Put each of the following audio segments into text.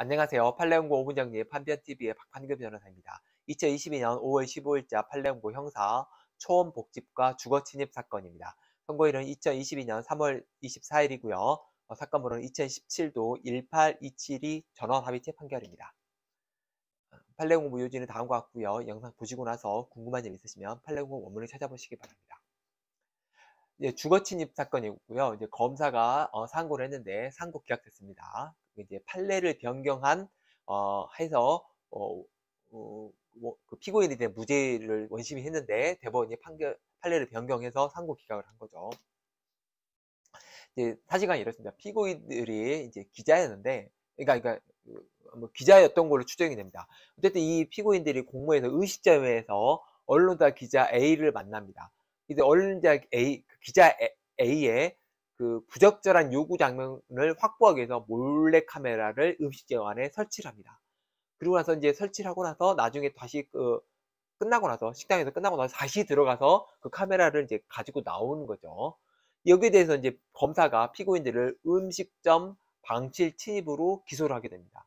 안녕하세요. 팔레온고 오문영님 판변TV의 박판금 변호사입니다. 2022년 5월 15일자 팔레온고 형사 초원 복집과 주거 침입 사건입니다. 선고일은 2022년 3월 24일이고요. 어, 사건번호는 2017도 18272 전원 합의체 판결입니다. 어, 팔레온고 무효지는 다음과 같고요. 영상 보시고 나서 궁금한 점 있으시면 팔레온고 원문을 찾아보시기 바랍니다. 주거 침입 사건이고요. 이제 검사가 어, 상고를 했는데 상고 기각됐습니다. 이제 판례를 변경한 어, 해서 어, 어, 뭐, 그 피고인에 대한 무죄를 원심이 했는데 대법원이 판결 판례를 변경해서 상고 기각을 한 거죠. 이제 사실관 이렇습니다. 피고인들이 이제 기자였는데, 그러니까, 그러니까 그, 뭐 기자였던 걸로 추정이 됩니다. 어쨌든 이 피고인들이 공모에서 의식자회에서 언론사 기자 A를 만납니다. 이제 언론사 A 그 기자 A의 그 부적절한 요구 장면을 확보하기 위해서 몰래 카메라를 음식점 안에 설치를 합니다. 그리고 나서 이제 설치를 하고 나서 나중에 다시 그 끝나고 나서 식당에서 끝나고 나서 다시 들어가서 그 카메라를 이제 가지고 나오는 거죠. 여기에 대해서 이제 검사가 피고인들을 음식점 방실 침입으로 기소를 하게 됩니다.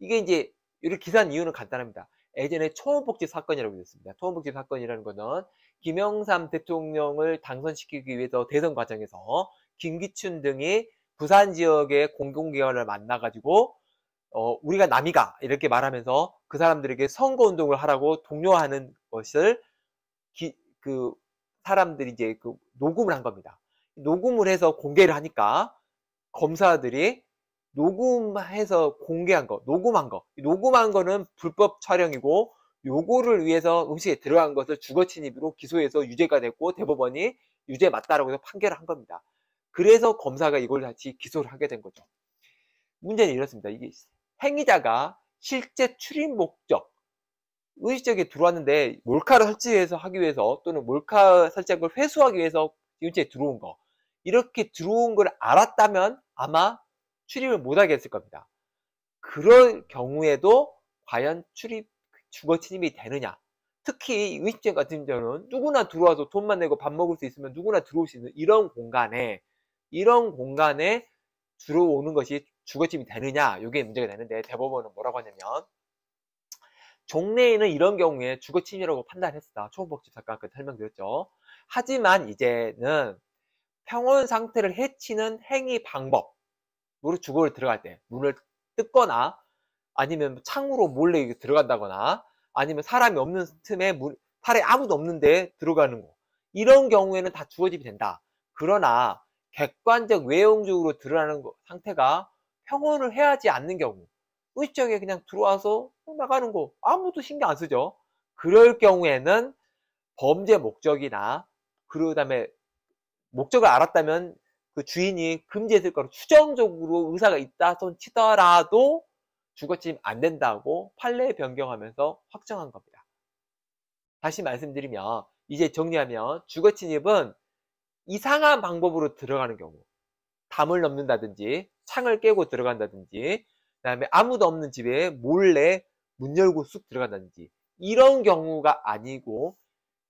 이게 이제 이렇게 기사한 이유는 간단합니다. 예전에 초음복지 사건이라고 있었습니다. 초음복지 사건이라는 것은 김영삼 대통령을 당선시키기 위해서 대선 과정에서 김기춘 등이 부산 지역의 공공기관을 만나가지고 어, 우리가 남이가 이렇게 말하면서 그 사람들에게 선거운동을 하라고 독려하는 것을 기, 그 사람들이 이제 그 녹음을 한 겁니다. 녹음을 해서 공개를 하니까 검사들이 녹음해서 공개한 거, 녹음한 거, 녹음한 거는 불법 촬영이고 요거를 위해서 음식에 들어간 것을 주거침입으로 기소해서 유죄가 됐고 대법원이 유죄 맞다라고 해서 판결을 한 겁니다. 그래서 검사가 이걸 다시 기소를 하게 된 거죠. 문제는 이렇습니다. 이게 행위자가 실제 출입 목적, 의식적에 들어왔는데 몰카를 설치해서 하기 위해서 또는 몰카 설치한 걸 회수하기 위해서 유제에 들어온 거 이렇게 들어온 걸 알았다면 아마 출입을 못하게 했을 겁니다. 그럴 경우에도 과연 출입 주거 침입이 되느냐 특히 의식적 같은 경우는 누구나 들어와서 돈만 내고 밥 먹을 수 있으면 누구나 들어올 수 있는 이런 공간에 이런 공간에 주로 오는 것이 주거침이 되느냐 이게 문제가 되는데 대법원은 뭐라고 하냐면 종래에는 이런 경우에 주거침이라고 판단했었다. 초음법집 사건 그 설명드렸죠. 하지만 이제는 평온 상태를 해치는 행위 방법으로 주거를 들어갈 때 문을 뜯거나 아니면 창으로 몰래 들어간다거나 아니면 사람이 없는 틈에 문, 팔에 아무도 없는데 들어가는 거 이런 경우에는 다 주거집이 된다. 그러나 객관적 외형적으로 드러나는 거, 상태가 평온을 해야지 않는 경우 의식적에 그냥 들어와서 뭐 나가는 거 아무도 신경 안 쓰죠. 그럴 경우에는 범죄 목적이나 그 다음에 목적을 알았다면 그 주인이 금지했을 거로 추정적으로 의사가 있다 손 치더라도 주거침입 안 된다고 판례 변경하면서 확정한 겁니다. 다시 말씀드리면 이제 정리하면 주거침입은 이상한 방법으로 들어가는 경우 담을 넘는다든지 창을 깨고 들어간다든지 그다음에 아무도 없는 집에 몰래 문 열고 쑥 들어간다든지 이런 경우가 아니고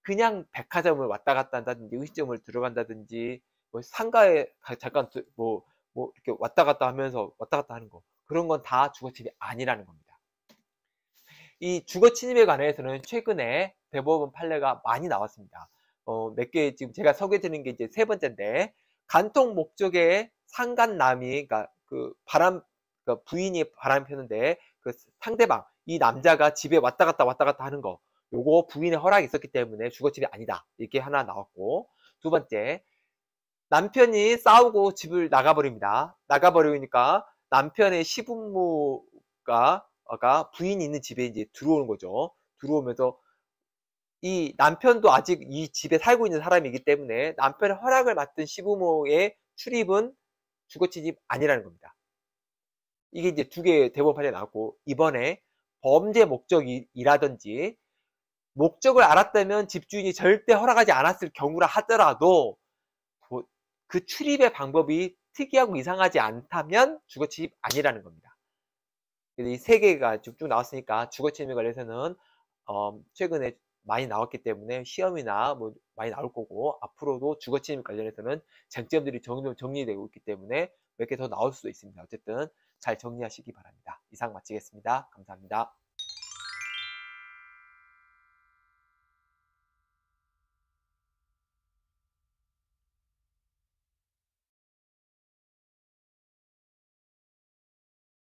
그냥 백화점을 왔다 갔다 한다든지 음식점을 들어간다든지 뭐 상가에 잠깐 뭐, 뭐 이렇게 왔다 갔다 하면서 왔다 갔다 하는 거 그런 건 다 주거 침입이 아니라는 겁니다. 이 주거 침입에 관해서는 최근에 대법원 판례가 많이 나왔습니다. 어, 몇개 지금 제가 소개드리는 게 이제 세 번째인데 간통 목적의 상간남이 그니까그 바람 그 부인이 바람 피는데 그 상대방 이 남자가 집에 왔다 갔다 왔다 갔다 하는 거 요거 부인의 허락이 있었기 때문에 주거집이 아니다 이렇게 하나 나왔고 두 번째 남편이 싸우고 집을 나가버립니다 나가버리니까 남편의 시부모가 부인이 있는 집에 이제 들어오는 거죠 들어오면서 이 남편도 아직 이 집에 살고 있는 사람이기 때문에 남편의 허락을 받은 시부모의 출입은 주거침입 아니라는 겁니다. 이게 이제 두 개의 대법원 판례 나왔고 이번에 범죄 목적이라든지 목적을 알았다면 집주인이 절대 허락하지 않았을 경우라 하더라도 그 출입의 방법이 특이하고 이상하지 않다면 주거침입 아니라는 겁니다. 이 세 개가 쭉쭉 나왔으니까 주거침입에 관해서는 어, 최근에 많이 나왔기 때문에 시험이나 뭐 많이 나올 거고 앞으로도 주거침입 관련해서는 쟁점들이 점점 정리되고 있기 때문에 몇 개 더 나올 수도 있습니다. 어쨌든 잘 정리하시기 바랍니다. 이상 마치겠습니다. 감사합니다.